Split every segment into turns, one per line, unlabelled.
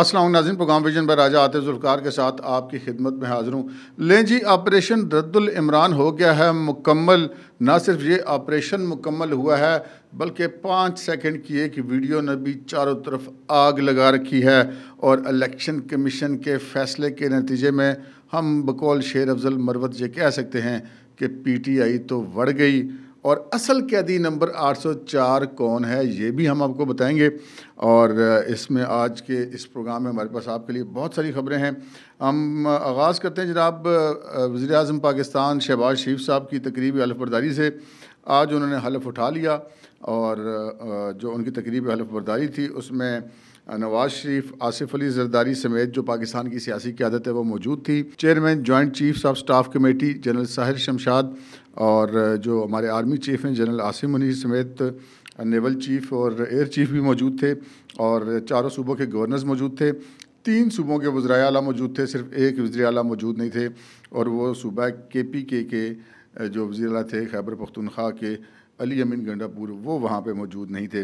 असल नाजिन programme vision पर राजा आतिज़ुल्कार के साथ आपकी खिदमत में हाजिर हूँ लें जी ऑपरेशन रद्दुल इमरान हो गया है मुकम्मल ना सिर्फ ये ऑपरेशन मुकम्मल हुआ है बल्कि पाँच सेकेंड की एक वीडियो ने भी चारों तरफ आग लगा रखी है और इलेक्शन कमीशन के फ़ैसले के नतीजे में हम बकौल शेर अफजल मरवत ये कह सकते हैं कि पी टी आई तो बढ़ गई और असल कैदी नंबर 804 कौन है ये भी हम आपको बताएंगे और इसमें आज के इस प्रोग्राम में हमारे पास आपके लिए बहुत सारी खबरें हैं हम आगाज़ करते हैं जनाब वज़ी अजम पाकिस्तान शहबाज शरीफ साहब की तकरीब हलफबरदारी से आज उन्होंने हलफ उठा लिया और जो उनकी तकरीब हलफबरदारी थी उसमें नवाज शरीफ आसिफ अली जरदारी समेत जो पाकिस्तान की सियासी क्यादत है वो मौजूद थी chairman joint chiefs of staff committee general Sahir Shamshad और जो हमारे आर्मी चीफ हैं जनरल आसिम मुनी समेत नेवल चीफ और एयर चीफ भी मौजूद थे और चारों सूबों के गवर्नर्स मौजूद थे तीन सूबों के वज्रा अला मौजूद थे सिर्फ एक वज्र अला मौजूद नहीं थे और वो सूबा के पी के के जो वजी अला थे खैबर पख्तनख्वा के अली अमीन गंडापुर वो वहाँ पर मौजूद नहीं थे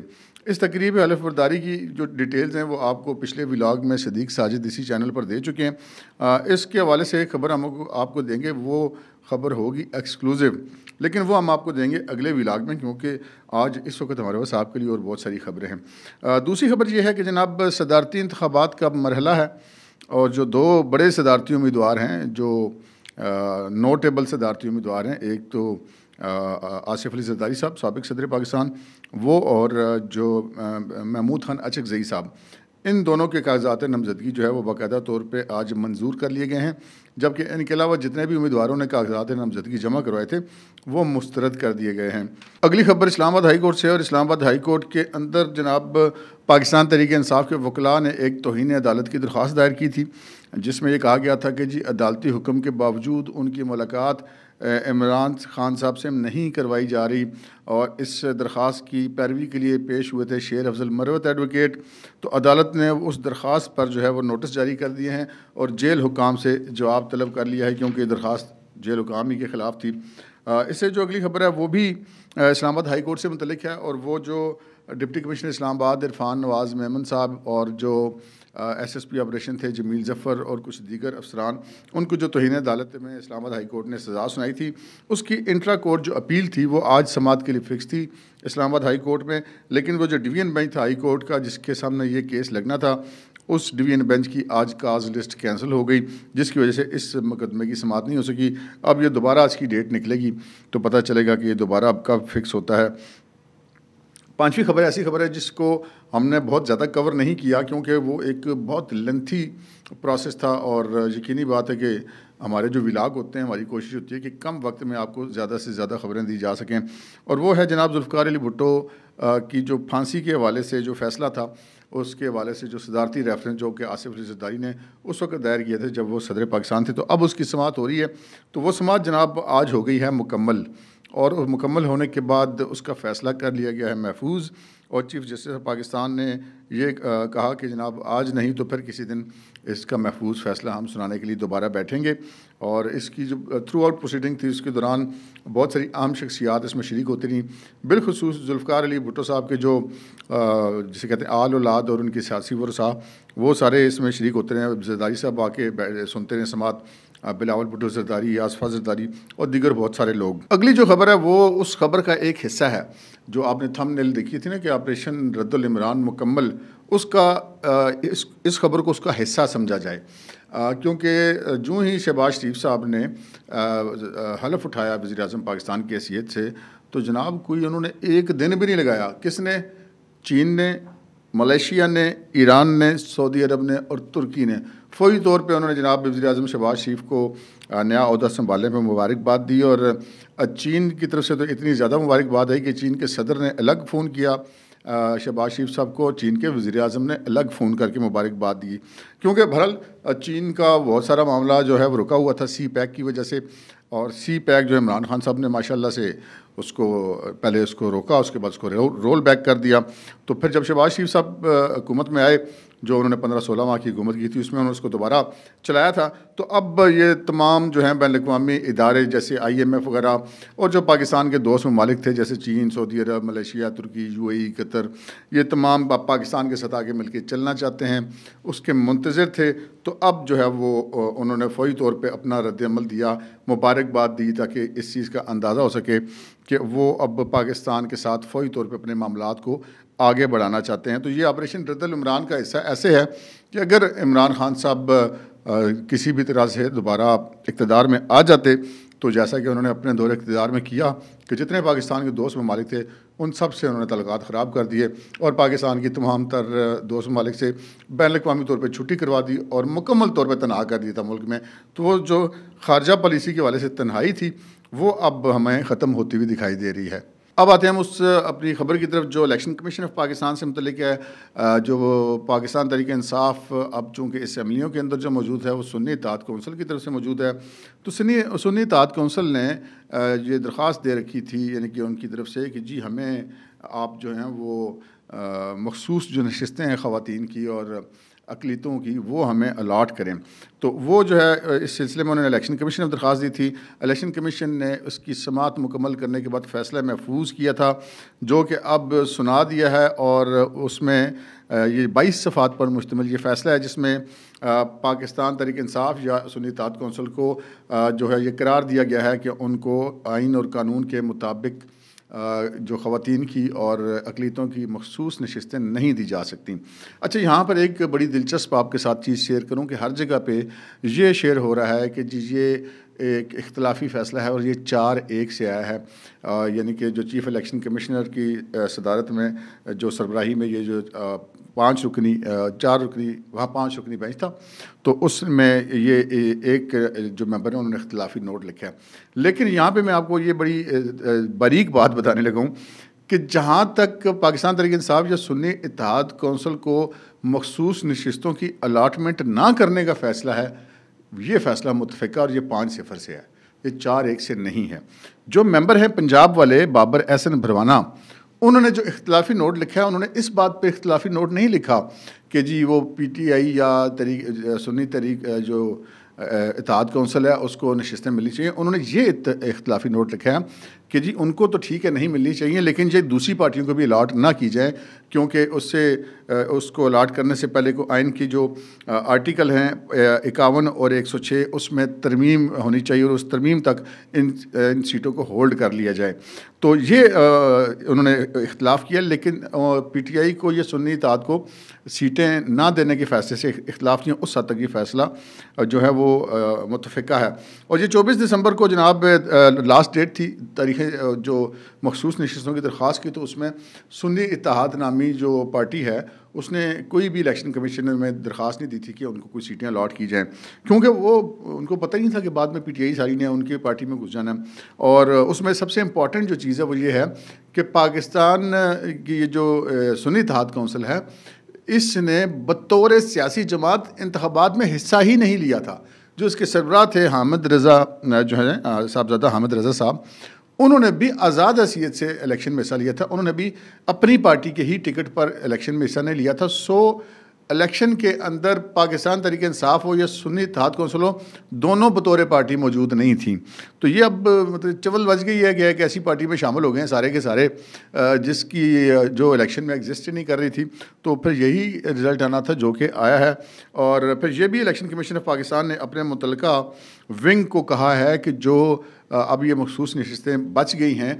इस तकरीब बरदारी की जो डिटेल्स हैं वो आपको पिछले व्लाग में सदीक साजिद इसी चैनल पर दे चुके हैं इसके हवाले से एक खबर हम आपको देंगे वो खबर होगी एक्सक्लूसिव लेकिन वो हम आपको देंगे अगले व्लाग में क्योंकि आज इस वक्त हमारे पास आपके लिए और बहुत सारी खबरें हैं दूसरी खबर ये है कि जनाब सदारती इंतबात का मरहला है और जो दो बड़े सदारती उम्मीदवार हैं जो नोटेबल सदारती उम्मीदवार हैं एक तो आसिफ अली जरदारी साहब सबक सदर पाकिस्तान वो और जो महमूद खान अचक जई साहब इन दोनों के कागजात नामजदगी जो है वो बाकायदा तौर पर आज मंजूर कर लिए गए हैं जबकि इनके अलावा जितने भी उम्मीदवारों ने कागजात नामजदगी जमा करवाए थे वो मुस्तरद कर दिए गए हैं अगली खबर इस्लामाबाद हाई कोर्ट से और इस्लामाबाद हाई कोर्ट के अंदर जनाब पाकिस्तान तरीके इंसाफ के वकला ने एक तोहन अदालत की दरख्वास्त दायर की थी जिसमें ये कहा गया था कि जी अदालती हुक्म के बावजूद उनकी मुलाकात इमरान खान साहब से नहीं करवाई जा रही और इस दरख्वास की पैरवी के लिए पेश हुए थे शेर अफजल मरवत एडवोकेट तो अदालत ने उस दरख्वास पर जो है वो नोटिस जारी कर दिए हैं और जेल हुकाम से जवाब तलब कर लिया है क्योंकि दरख्वास्त जेल हुकाम ही के ख़िलाफ़ थी इससे जो अगली खबर है वो भी इस्लामाबाद हाई कोर्ट से मुतलिक है और वो जो डिप्टी कमिश्नर इस्लामाबाद इरफान नवाज़ मेमन साहब और जो एस एस पी ऑपरेशन थे जमील जफ़र और कुछ दीगर अफसरान उनको जो तोहन अदालत में इस्लामाबाद हाई कोर्ट ने सज़ा सुनाई थी उसकी इंट्रा कोर्ट जो अपील थी वो आज समात के लिए फ़िक्स थी इस्लामाबाद हाई कोर्ट में लेकिन वो जो डिवीजन बेंच था हाई कोर्ट का जिसके सामने ये केस लगना था उस डिवीजन बेंच की आज काज लिस्ट कैंसिल हो गई जिसकी वजह से इस मुकदमे की समात नहीं हो सकी अब ये दोबारा आज की डेट निकलेगी तो पता चलेगा कि ये दोबारा अब कब फिक्स होता है पांचवी खबर ऐसी खबर है जिसको हमने बहुत ज़्यादा कवर नहीं किया क्योंकि वो एक बहुत लेंथी प्रोसेस था और यकीनी बात है कि हमारे जो विलाग होते हैं हमारी कोशिश होती है कि कम वक्त में आपको ज़्यादा से ज़्यादा खबरें दी जा सकें और वो है जनाब जुल्फ़ार अली भुट्टो की जो फांसी के हवाले से जो फैसला था उसके हवाले से जो सदारती रेफरेंस जो कि आसिफ अली जरदारी ने उस वक्त दायर किए थे जब वो सदर पाकिस्तान थे तो अब उसकी समात हो रही है तो वो समात जनाब आज हो गई है मुकम्मल और मुकम्मल होने के बाद उसका फ़ैसला कर लिया गया है महफूज और चीफ जस्टिस ऑफ पाकिस्तान ने ये कहा कि जनाब आज नहीं तो फिर किसी दिन इसका महफूज फैसला हम सुनाने के लिए दोबारा बैठेंगे और इसकी जो थ्रू आउट प्रोसीडिंग थी उसके दौरान बहुत सारी आम शख्सियात इसमें शरीक होती रहीं बिलखसूस जुल्फ़ार अली भुट्टो साहब के जो जिसे कहते हैं आल औलाद और उनके सियासी वसा वो सारे इसमें शरीक होते रहे जरदारी साहब आके सुनते रहे समात बिलावल भुटो जरदारी आसफा जरदारी और दीगर बहुत सारे लोग अगली जो खबर है वो उस खबर का एक हिस्सा है जो आपने थंबनेल देखी थी ना कि ऑपरेशन रद्दुलमरान मुकम्मल उसका इस इस खबर को उसका हिस्सा समझा जाए क्योंकि जो ही शहबाज शरीफ साहब ने हलफ उठाया वज़ी अजम पाकिस्तान की हैसीत से तो जनाब कोई उन्होंने एक दिन भी नहीं लगाया किसने चीन ने मलेशिया ने ईरान ने सऊदी अरब ने और तुर्की ने फौरी तौर पे उन्होंने जनाब वजी अजम शहबाज शरीफ को नया अहदा संभालने पर मुबारकबाद दी और चीन की तरफ से तो इतनी ज़्यादा मुबारकबाद है कि चीन के सदर ने अलग फ़ोन किया शहबाज शरीफ साहब को चीन के वज़ी अजम ने अलग फ़ोन करके मुबारकबाद दी क्योंकि बहरल चीन का बहुत सारा मामला जो है वो रुका हुआ था सी पैक की वजह से और सी पैक जो इमरान खान साहब ने माशाला से उसको पहले उसको रोका उसके बाद उसको रो, रोल बैक कर दिया तो फिर जब शहबाज शरीफ साहब हुकूमत में आए जो उन्होंने पंद्रह सोलह माह की हुकूमत की थी उसमें उन्होंने उसको दोबारा चलाया था तो अब ये तमाम जो हैं बैन अवी इदारे जैसे आई एम एफ़ वगैरह और जो पाकिस्तान के दोस्त ममालिक थे जैसे चीन सऊदी अरब मलेशिया तुर्की यू ए कतर ये तमाम पाकिस्तान के सतह के मिलकर चलना चाहते हैं उसके मुंतज़र थे तो अब जो है वो उन्होंने फौरी तौर पर अपना रद्दमल दिया मुबारकबाद दी ताकि इस चीज़ का अंदाज़ा हो सके कि वो अब पाकिस्तान के साथ फौरी तौर पर अपने मामला को आगे बढ़ाना चाहते हैं तो ये ऑपरेशन रतल इमरान का हिस्सा ऐसे है कि अगर इमरान खान साहब किसी भी तरह से दोबारा इकतदार में आ जाते तो जैसा कि उन्होंने अपने दौरे इकतदार में किया कि जितने पाकिस्तान के दोस्त ममालिक थे उन सब से उन्होंने तलक़ात ख़राब कर दिए और पाकिस्तान की तमाम तर दोस्त ममालिक से बैन अवी तौर पर छुट्टी करवा दी और मुकम्मल तौर पर तनाह कर दिया था मुल्क में तो वो जो खारजा पॉलिसी के वाले से तन्हाई थी वो अब हमें ख़त्म होती हुई दिखाई दे रही है अब आते हैं हम उस अपनी खबर की तरफ जो इलेक्शन कमीशन ऑफ पाकिस्तान से मतलब है जो पाकिस्तान तरीक इंसाफ अब चूँकि इसम्बलियों के अंदर जो मौजूद है वो सुन्नी इतात कौंसिल की तरफ से मौजूद है तो सुन्नी सुन्नी इतात कौंसिल ने ये दरख्वास्त दे रखी थी यानी कि उनकी तरफ से कि जी हमें आप जो हैं वो मखसूस जो नशस्तें हैं ख़वान की और अकलीतों की वो हमें अलाट करें तो वो जो है इस सिलसिले में उन्होंने इलेक्शन कमीशन में दरख्वास्त दी थी इलेक्शन कमीशन ने उसकी समात मुकम्मल करने के बाद फैसला महफूज किया था जो कि अब सुना दिया है और उसमें ये बाईस सफ़ात पर मुश्तमिल ये फ़ैसला है जिसमें पाकिस्तान तरीक इंसाफ या सुनी तात कौंसिल को जो है ये करार दिया गया है कि उनको आइन और कानून के मुताबिक जो ख़वान की और अकलीतों की मखसूस नशस्तें नहीं दी जा सकती अच्छा यहाँ पर एक बड़ी दिलचस्प आपके साथ चीज़ शेयर करूँ कि हर जगह पर यह शेयर हो रहा है कि जी ये एक अख्तिलाफी फ़ैसला है और ये चार एक से आया है यानी कि जो चीफ़ इलेक्शन कमिश्नर की सदारत में जो सरबराही में ये जो पाँच रुकनी चार रुकनी वहाँ पाँच रुकनी बेंच था तो उसमें ये एक जो मेंबर हैं उन्होंने अख्तिलाफी नोट लिखा है लेकिन यहाँ पे मैं आपको ये बड़ी बारीक बात बताने लगा हूँ कि जहाँ तक पाकिस्तान तरीके साहब या सुन्नी इतिहाद कौंसिल को मखसूस नशस्तों की अलाटमेंट ना करने का फ़ैसला है ये फ़ैसला मुतफ़ा और ये पाँच सिफर से है ये चार एक से नहीं है जो मेंबर हैं पंजाब वाले बाबर एहसन भरवाना उन्होंने जो इख्तलाफी नोट लिखा है उन्होंने इस बात पर इख्तलाफी नोट नहीं लिखा कि जी वो पी टी आई या तरी सुन्नी तरीक जो इतिहाद कौंसिल है उसको नशस्तें मिलनी चाहिए उन्होंने ये इख्तलाफी नोट लिखा है कि जी उनको तो ठीक है नहीं मिलनी चाहिए लेकिन ये दूसरी पार्टियों को भी अलाट ना की जाए क्योंकि उससे उसको अलाट करने से पहले को आयन की जो आर्टिकल हैं इक्यावन और एक सौ छः उसमें तरमीम होनी चाहिए और उस तरमीम तक इन इन सीटों को होल्ड कर लिया जाए तो ये उन्होंने इख्तलाफ किया लेकिन पी टी आई को ये सुन्नी इतिहाद को सीटें ना देने के फ़ैसले से इख्तलाफ नहीं उस हद तक ये फ़ैसला जो है वो मुतफ़ा है और ये चौबीस दिसंबर को जनाब लास्ट डेट थी तारीख जो मखसूस नशस्तों की दरख्वास्त की तो उसमें सुन्नी इतिहाद नामी जो पार्टी है उसने कोई भी इलेक्शन कमीशन में दरख्वास्त नहीं दी थी कि उनको कोई सीटें अलाट की जाएँ क्योंकि वो उनको पता ही नहीं था कि बाद में पी टी आई सारी ने उनकी पार्टी में घुस जाना और उसमें सबसे इम्पॉर्टेंट जो चीज़ है वो ये है कि पाकिस्तान की ये जो सुन्नी इतिहाद कौंसिल है इसने बतौर सियासी जमात इंतबात में हिस्सा ही नहीं लिया था जो इसके सरबरा थे हामिद रज़ा जो है साहबजादा हामिद रज़ा साहब उन्होंने भी आज़ाद हैसीत से इलेक्शन में हिस्सा लिया था उन्होंने भी अपनी पार्टी के ही टिकट पर इलेक्शन में हिस्सा नहीं लिया था सो इलेक्शन के अंदर पाकिस्तान तरीके इंसाफ हो या सुन्नी तहत कौंसिल हो दोनों बतौर पार्टी मौजूद नहीं थी तो ये अब मतलब चवल बज गई है कि एक ऐसी पार्टी में शामिल हो गए हैं सारे के सारे जिसकी जो इलेक्शन में एग्जिस्ट ही नहीं कर रही थी तो फिर यही रिज़ल्ट आना था जो कि आया है और फिर ये भी इलेक्शन कमीशन ऑफ पाकिस्तान ने अपने मुतलका विंग को कहा है कि जो अब ये मखसूस नशस्तें बच गई हैं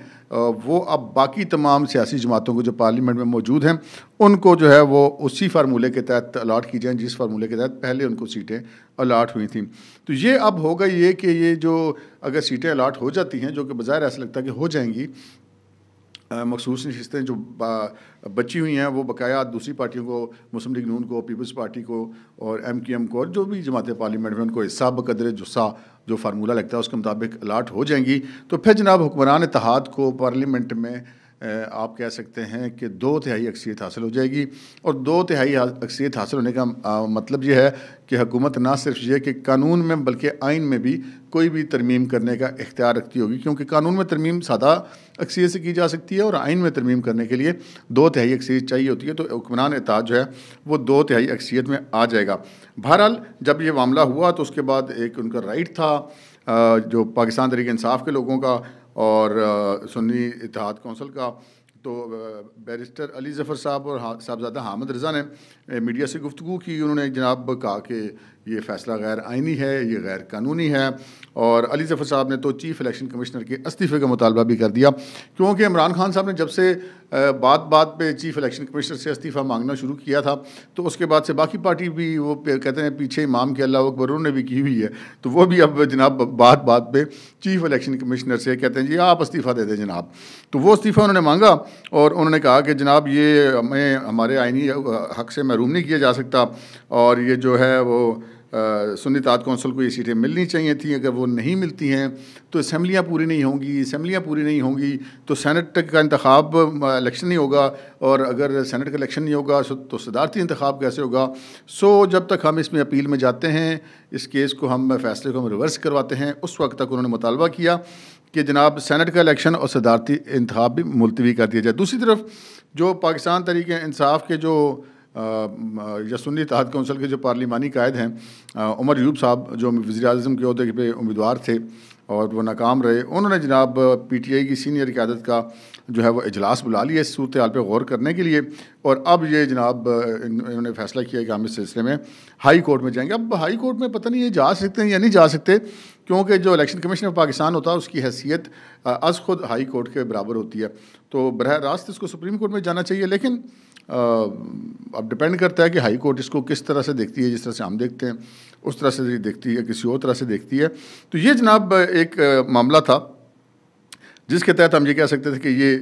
वो अब बाकी तमाम सियासी जमातों को जो पार्लियामेंट में मौजूद हैं उनको जो है वो उसी फार्मूले के तहत अलाट की जाएँ जिस फार्मूले के तहत पहले उनको सीटें अलाट हुई थी तो ये अब होगा ये कि ये जो अगर सीटें अलाट हो जाती हैं जो कि बाज़ार ऐसा लगता है कि हो जाएंगी मखसूस नशस्तें जो बची हुई हैं वो बकाया दूसरी पार्टियों को मुस्लिम लीग नून को पीपल्स पार्टी को और एम क्यू एम को और जो भी जमातें पार्लियामेंट में उनको हिस्सा बकदर जुस्सा जो फार्मूला लगता है उसके मुताबिक अलाट हो जाएंगी तो फिर जनाब हुक्मरान इतिहाद को पार्लियामेंट में आप कह सकते हैं कि दो तिहाई अक्सरियत हासिल हो जाएगी और दो तिहाई अक्सरियत हासिल होने का मतलब यह है कि हुकूमत ना सिर्फ ये कि कानून में बल्कि आइन में भी कोई भी तरमीम करने का इख्तियार रखती होगी क्योंकि कानून में तरमीम सादा अक्सरियत से की जा सकती है और आइन में तरमीम करने के लिए दो तिहाई अक्सरियत चाहिए होती है तो हुक्मरान एताज जो है वो दो तिहाई अक्सरियत में आ जाएगा बहरहाल जब ये मामला हुआ तो उसके बाद एक उनका राइट था जो पाकिस्तान तरीके इंसाफ के लोगों का और सुन्नी इतिहाद कौंसल का तो बैरिस्टर अली ज़फ़र साहब और हा, साहबजादा हामद रज़ा ने मीडिया से गुफ्तु की उन्होंने जनाब कहा कि ये फ़ैसला गैर आइनी है ये गैर कानूनी है और अली ज़फ़र साहब ने तो चीफ़ इलेक्शन कमिश्नर के इस्तीफ़े का मुतालबा भी कर दिया क्योंकि इमरान खान साहब ने जब से बात बात पे चीफ इलेक्शन कमिश्नर से इस्तीफ़ा मांगना शुरू किया था तो उसके बाद से बाकी पार्टी भी वो कहते हैं पीछे इमाम के अल्लाह अकबर ने भी की हुई है तो वो भी अब जनाब बात बात पे चीफ इलेक्शन कमिश्नर से कहते हैं जी आप इस्तीफ़ा दे दें जनाब तो वो इस्तीफ़ा उन्होंने मांगा और उन्होंने कहा कि जनाब ये हमें हमारे आइनी हक से महरूम नहीं किया जा सकता और ये जो है वो सुन्नी ताज कौंसिल को ये सीटें मिलनी चाहिए थी अगर वो नहीं मिलती हैं तो असम्बलियाँ पूरी नहीं होंगी असम्बलियाँ पूरी नहीं होंगी तो सैनट का इंतब इलेक्शन नहीं होगा और अगर सैनट का इलेक्शन नहीं होगा तो सदारती इंतब कैसे होगा सो जब तक हम इसमें अपील में जाते हैं इस केस को हम फैसले को हम रिवर्स करवाते हैं उस वक्त तक उन्होंने मुतालबा किया कि जनाब सैनट का इलेक्शन और सदारती इंतब भी मुलतवी कर दिया जाए दूसरी तरफ जो पाकिस्तान तरीक़ानसाफ के जो या सुन्नी तहत कौंसिल के जो पार्लिमानी कायद हैं उमर यूब साहब जो वजी अजम के अहदे पे उम्मीदवार थे और वह नाकाम रहे उन्होंने जनाब पी टी आई की सीनियर क्यादत का जो है वो अजलास बुला लिया इस सूरत हाल पर गौर करने के लिए और अब ये जनाब इन्होंने फैसला किया कि हम इस सिलसिले में हाई कोर्ट में जाएंगे अब हाई कोर्ट में पता नहीं ये जा सकते हैं या नहीं जा सकते क्योंकि जो इलेक्शन कमीशन ऑफ पाकिस्तान होता है उसकी हैसियत अज़ खुद हाई कोर्ट के बराबर होती है तो बरह रास्त इसको सुप्रीम कोर्ट में जाना चाहिए लेकिन अब डिपेंड करता है कि हाई कोर्ट इसको किस तरह से देखती है जिस तरह से हम देखते हैं उस तरह से देखती है किसी और तरह से देखती है तो ये जनाब एक मामला था जिसके तहत हम ये कह सकते थे कि ये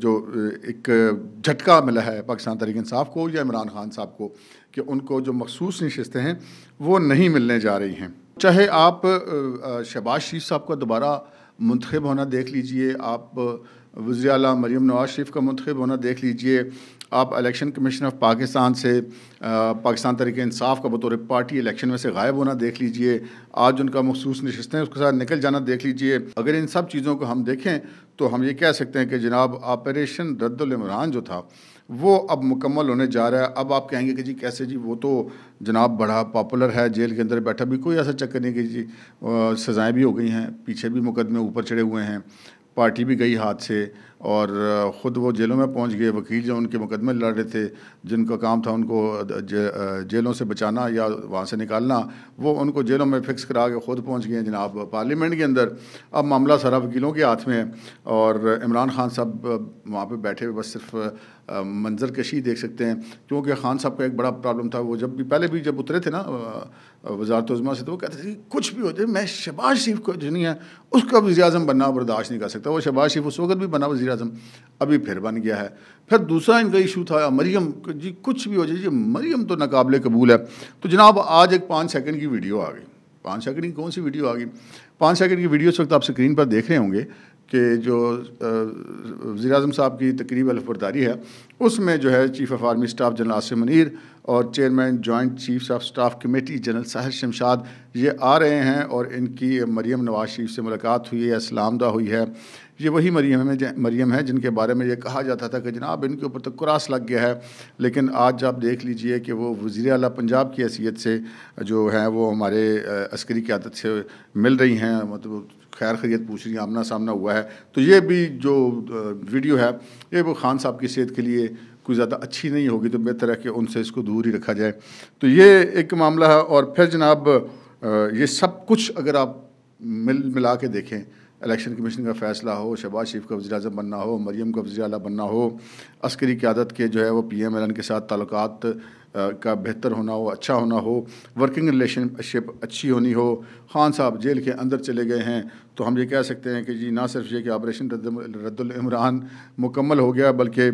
जो एक झटका मिला है पाकिस्तान तरीक इंसाफ को या इमरान खान साहब को कि उनको जो मखसूस नशस्तें हैं वो नहीं मिलने जा रही हैं चाहे आप शहबाज शरीफ साहब का दोबारा मंतखब होना देख लीजिए आप वजी अल मरीम नवाज शरीफ का मंतखब होना देख लीजिए आप इलेक्शन कमीशन ऑफ पाकिस्तान से पाकिस्तान तरीके इंसाफ का बतौर पार्टी इलेक्शन में से गायब होना देख लीजिए आज उनका मखसूस नशस्तें उसके साथ निकल जाना देख लीजिए अगर इन सब चीज़ों को हम देखें तो हम ये कह सकते हैं कि जनाब ऑपरेशन रद्दुलमरान जो था वो अब मुकम्मल होने जा रहा है अब आप कहेंगे कि जी कैसे जी वो तो जनाब बड़ा पॉपुलर है जेल के अंदर बैठा भी कोई ऐसा चक्कर नहीं कि जी सज़ाएँ भी हो गई हैं पीछे भी मुकदमे ऊपर चढ़े हुए हैं पार्टी भी गई हाथ से और ख़ुद वो जेलों में पहुंच गए वकील जो उनके मुकदमे लड़ रहे थे जिनका काम था उनको जेलों से बचाना या वहाँ से निकालना वो उनको जेलों में फ़िक्स करा के ख़ुद पहुंच गए जनाब पार्लियामेंट के अंदर अब मामला सारा वकीलों के हाथ में है और इमरान खान साहब वहाँ पर बैठे हुए बस सिर्फ मंजर कशी देख सकते हैं क्योंकि खान साहब का एक बड़ा प्रॉब्लम था वो जब भी पहले भी जब उतरे थे ना वजारत उजमा से तो वो कहते थे कुछ भी हो जाए मैं शहबाज शरीफ को जो नहीं है उसका वजी अजम बनना बर्दाश्त नहीं कर सकता वो शहबाज शरीफ उस वक्त भी बना वजी अज़म अभी फिर बन गया है फिर दूसरा इनका इशू था मरियम जी कुछ भी हो जाए जी मरियम तो नाकबले कबूल है तो जनाब आज एक पाँच सेकंड की वीडियो आ गई पाँच सेकंड की कौन सी वीडियो आ गई पाँच सेकंड की वीडियो इस वक्त आप स्क्रीन पर देख रहे होंगे कि जो वजी अजम साहब की तकरीब अलफबरदारी है उसमें जो है chief of army staff general Asim Munir और chairman joint chief of staff committee general Sahir Shamshad ये आ रहे हैं और इनकी मरियम नवाज शरीफ से मुलाकात हुई है इस्लामदा हुई है ये वही मरियम है मरियम है जिनके बारे में ये कहा जाता था कि जनाब इनके ऊपर तो क्रास लग गया है लेकिन आज आप देख लीजिए कि वो वज़ी अल पंजाब की हैसियत से जो है वो हमारे अस्करी क्यादत से मिल रही हैं मतलब खैर खरीत पूछ रही हैं आमना सामना हुआ है तो ये भी जो वीडियो है ये वो खान साहब की सेहत के लिए कोई ज़्यादा अच्छी नहीं होगी तो बेहतर है कि उनसे इसको दूर ही रखा जाए तो ये एक मामला है और फिर जनाब ये सब कुछ अगर आप मिल मिला के देखें इलेक्शन कमीशन का फैसला हो शहबाज शरीफ का वजी अजम बनना हो मरीम का वजी अला बनना हो अस्करी क्यादत के जो है वो पी एम एल एन के साथ ताल्लुकात का बेहतर होना हो अच्छा होना हो वर्किंग रिलेशनशिप अच्छी होनी हो खान साहब जेल के अंदर चले गए हैं तो हम ये कह सकते हैं कि जी ना सिर्फ ये कि ऑपरेशन रद्दुलमरान मुकम्मल हो गया बल्कि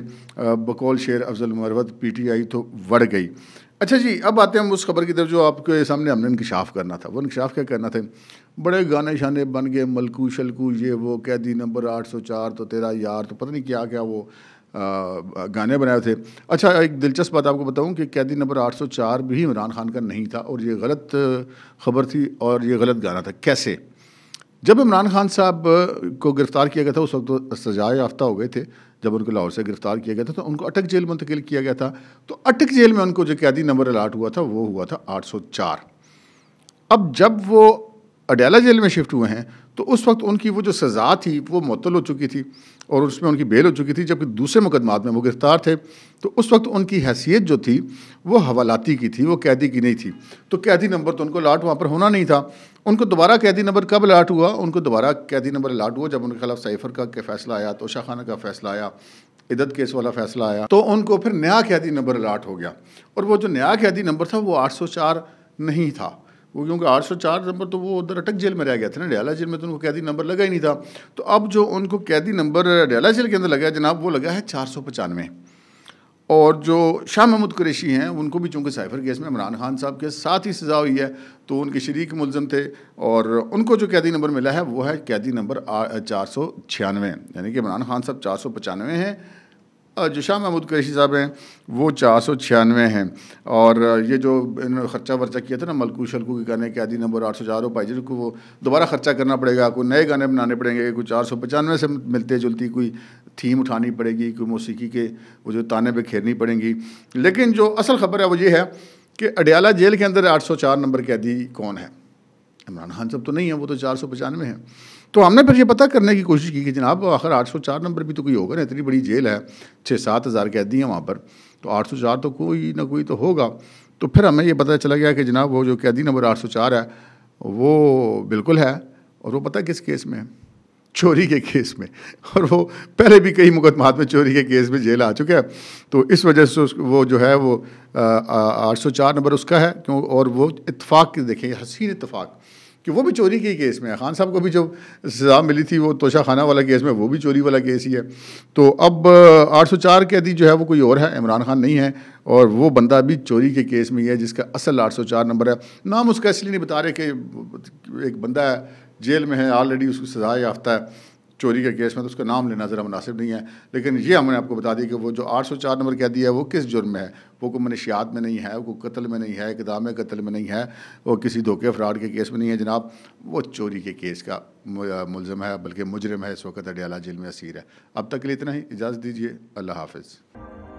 बकौल Sher Afzal Marwat P T I तो बढ़ गई अच्छा जी अब आते हैं हम उस खबर की तरफ जो आपके सामने हमने इनकशाफ करना था वो इनकशाफ क्या करना था बड़े गाने शाने बन गए मलकू शलकू ये वो कैदी नंबर आठ सौ चार तो तेरा यार तो पता नहीं क्या क्या वो आ, गाने बनाए थे अच्छा एक दिलचस्प बात आपको बताऊं कि कैदी नंबर 804 भी इमरान खान का नहीं था और ये गलत खबर थी और ये गलत गाना था कैसे जब इमरान खान साहब को गिरफ़्तार किया गया था उस वक्त तो सजाए याफ्ता हो गए थे जब उनको लाहौर से गिरफ़्तार किया गया था तो उनको अटक जेल मुंतकिल किया गया था तो अटक जेल में उनको जो कैदी नंबर अलाट हुआ था वो हुआ था 804 अब जब वो अडयाला जेल में शिफ्ट हुए हैं तो उस वक्त उनकी वो जो सज़ा थी वो मअतल हो चुकी थी और उसमें उनकी बेल हो चुकी थी जबकि दूसरे मुकदमात में वो गिरफ़्तार थे तो उस वक्त उनकी हैसियत जो थी वो हवालाती की थी वो कैदी की नहीं थी तो कैदी नंबर तो उनको अलाट वहाँ पर होना नहीं था उनको दोबारा कैदी नंबर कब अलाट हुआ उनको दोबारा कैदी नंबर अलाट हुआ जब उनके खिलाफ सैफर का फैसला आया तोशा खाना का फैसला आया इदत केस वाला फैसला आया तो उनको फिर नया कैदी नंबर अलाट हो गया और वो जो नया कैदी नंबर था वो चार नहीं था वो क्योंकि 804 नंबर तो वो उधर अटक जेल में रह गया था ना डयाला जेल में तो उनको कैदी नंबर लगा ही नहीं था तो अब जो उनको कैदी नंबर डयाला जेल के अंदर लगा है जनाब वो लगा है चार और जो शाह महमूद कुरेशी हैं उनको भी चूँकि साइफर केस में इमरान खान साहब के साथ ही सज़ा हुई है तो उनके शरीक मुलजम थे और उनको जो कैदी नंबर मिला है वो है कैदी नंबर चार सौ छियानवे यानी कि इमरान खान साहब चार सौ पचानवे हैं जो शाह महमूद कुरैशी साहब हैं वो चार सौ छियानवे हैं और ये जो इन्होंने खर्चा वर्चा किया था ना मलकू शलकू के गाने के आदि नंबर आठ सौ चार हो पाई को वो दोबारा खर्चा करना पड़ेगा कोई नए गाने बनाने पड़ेंगे कोई चार सौ पचानवे से मिलते जुलती कोई थीम उठानी पड़ेगी कोई मौसीकी के वो जो ताने बिखेरनी पड़ेंगी लेकिन जो असल खबर है वो ये है कि अडयाला जेल के अंदर आठ सौ चार नंबर कैदी कौन है इमरान खान साहब तो नहीं है वो तो चार सौ पचानवे हैं तो हमने फिर ये पता करने की कोशिश की कि जनाब आखिर 804 नंबर भी तो कोई होगा ना इतनी बड़ी जेल है छः सात हज़ार कैदी हैं वहाँ पर तो 804 तो कोई ना कोई तो होगा तो फिर हमें ये पता चला गया कि जनाब वो जो कैदी नंबर 804 है वो बिल्कुल है और वो पता किस केस में है चोरी के केस में और वो पहले भी कई मुकदमात में चोरी के केस में जेल आ चुके हैं तो इस वजह से वो जो है वो आठ सौ चार नंबर उसका है क्यों और वो इतफाक़ देखें हसीन इतफाक़ कि वो भी चोरी के केस में है खान साहब को भी जो सजा मिली थी वो तोशा खाना वाला केस में वो भी चोरी वाला केस ही है तो अब 804 के अधी जो है वो कोई और है इमरान खान नहीं है और वो बंदा भी चोरी के केस में ही है जिसका असल 804 नंबर है नाम उसका इसलिए नहीं बता रहे कि एक बंदा है जेल में है ऑलरेडी उसको सजा याफ्ता है चोरी के केस में तो उसका नाम लेना ज़रा मुनासिब नहीं है लेकिन ये हमने आपको बता दिया कि वो जो आठ सौ चार नंबर कह दिया है वो किस जुर्म में है वो को मनशियात में नहीं है वो कत्ल में नहीं है इकदाम कत्ल में नहीं है वो किसी धोखे फ्राड के केस में नहीं है जनाब वो चोरी के केस का मुलम है बल्कि मुजरम है इस वक्त अडियाला जेल में असीर है अब तक के लिए इतना ही इजाज़त दीजिए अल्लाह हाफिज़